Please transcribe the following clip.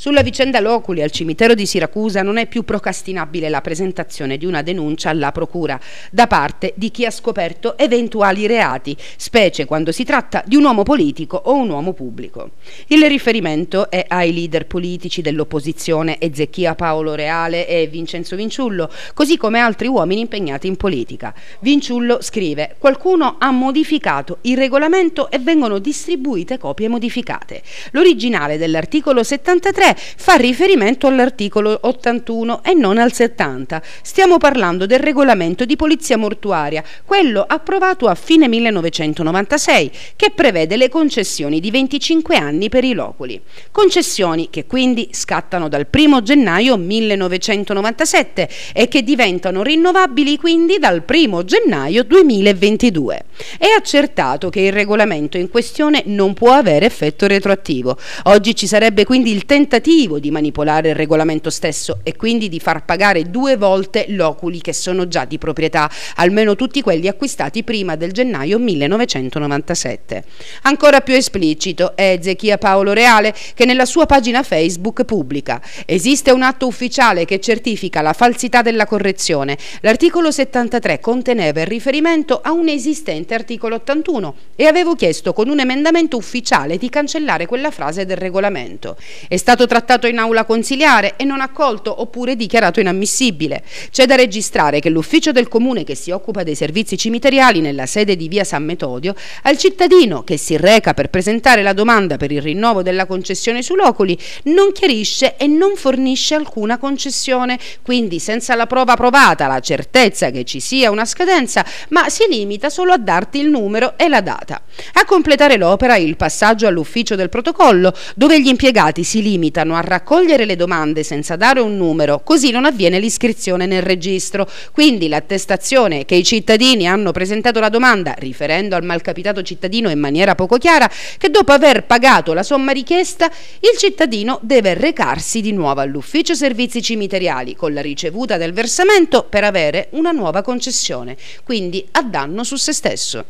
Sulla vicenda Loculi al cimitero di Siracusa non è più procrastinabile la presentazione di una denuncia alla procura da parte di chi ha scoperto eventuali reati, specie quando si tratta di un uomo politico o un uomo pubblico. Il riferimento è ai leader politici dell'opposizione Ezechia Paolo Reale e Vincenzo Vinciullo, così come altri uomini impegnati in politica. Vinciullo scrive: "Qualcuno ha modificato il regolamento e vengono distribuite copie modificate. L'originale dell'articolo 73 eh, fa riferimento all'articolo 81 e non al 70. Stiamo parlando del regolamento di polizia mortuaria, quello approvato a fine 1996, che prevede le concessioni di 25 anni per i loculi. Concessioni che quindi scattano dal 1 gennaio 1997 e che diventano rinnovabili quindi dal 1 gennaio 2022. È accertato che il regolamento in questione non può avere effetto retroattivo. Oggi ci sarebbe quindi il tentativo tentativo di manipolare il regolamento stesso e quindi di far pagare due volte l'oculi che sono già di proprietà, almeno tutti quelli acquistati prima del gennaio 1997. Ancora più esplicito è Ezechia Paolo Reale che nella sua pagina Facebook pubblica esiste un atto ufficiale che certifica la falsità della correzione. L'articolo 73 conteneva il riferimento a un esistente articolo 81 e avevo chiesto con un emendamento ufficiale di cancellare quella frase del regolamento. È stato trattato in aula consiliare e non accolto oppure dichiarato inammissibile. C'è da registrare che l'ufficio del comune che si occupa dei servizi cimiteriali nella sede di via San Metodio al cittadino che si reca per presentare la domanda per il rinnovo della concessione su Locoli non chiarisce e non fornisce alcuna concessione, quindi senza la prova provata, la certezza che ci sia una scadenza, ma si limita solo a darti il numero e la data. A completare l'opera il passaggio all'ufficio del protocollo, dove gli impiegati si limitano limitano a raccogliere le domande senza dare un numero, così non avviene l'iscrizione nel registro. Quindi l'attestazione che i cittadini hanno presentato la domanda, riferendo al malcapitato cittadino in maniera poco chiara, che dopo aver pagato la somma richiesta, il cittadino deve recarsi di nuovo all'ufficio servizi cimiteriali con la ricevuta del versamento per avere una nuova concessione, quindi a danno su se stesso.